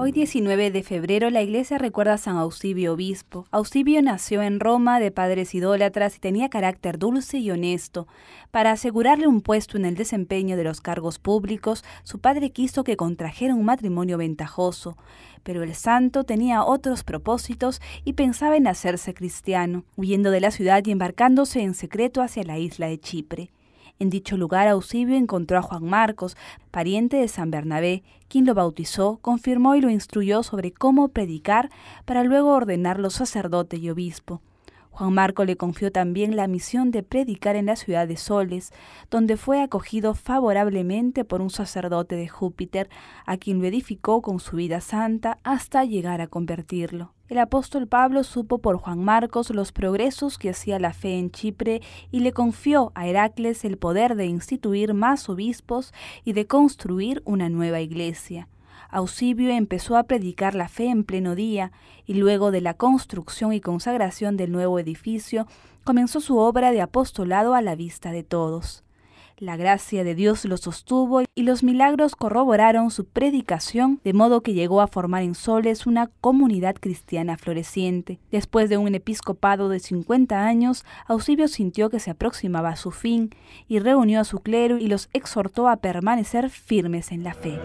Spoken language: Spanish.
Hoy 19 de febrero la iglesia recuerda a San auxilio Obispo. auxilio nació en Roma de padres idólatras y tenía carácter dulce y honesto. Para asegurarle un puesto en el desempeño de los cargos públicos, su padre quiso que contrajera un matrimonio ventajoso, pero el santo tenía otros propósitos y pensaba en hacerse cristiano, huyendo de la ciudad y embarcándose en secreto hacia la isla de Chipre. En dicho lugar, Auxilio encontró a Juan Marcos, pariente de San Bernabé, quien lo bautizó, confirmó y lo instruyó sobre cómo predicar para luego ordenarlo sacerdote y obispo. Juan Marco le confió también la misión de predicar en la ciudad de Soles, donde fue acogido favorablemente por un sacerdote de Júpiter, a quien lo edificó con su vida santa hasta llegar a convertirlo. El apóstol Pablo supo por Juan Marcos los progresos que hacía la fe en Chipre y le confió a Heracles el poder de instituir más obispos y de construir una nueva iglesia. Ausibio empezó a predicar la fe en pleno día y luego de la construcción y consagración del nuevo edificio comenzó su obra de apostolado a la vista de todos. La gracia de Dios lo sostuvo y los milagros corroboraron su predicación, de modo que llegó a formar en Soles una comunidad cristiana floreciente. Después de un episcopado de 50 años, Ausibio sintió que se aproximaba su fin y reunió a su clero y los exhortó a permanecer firmes en la fe.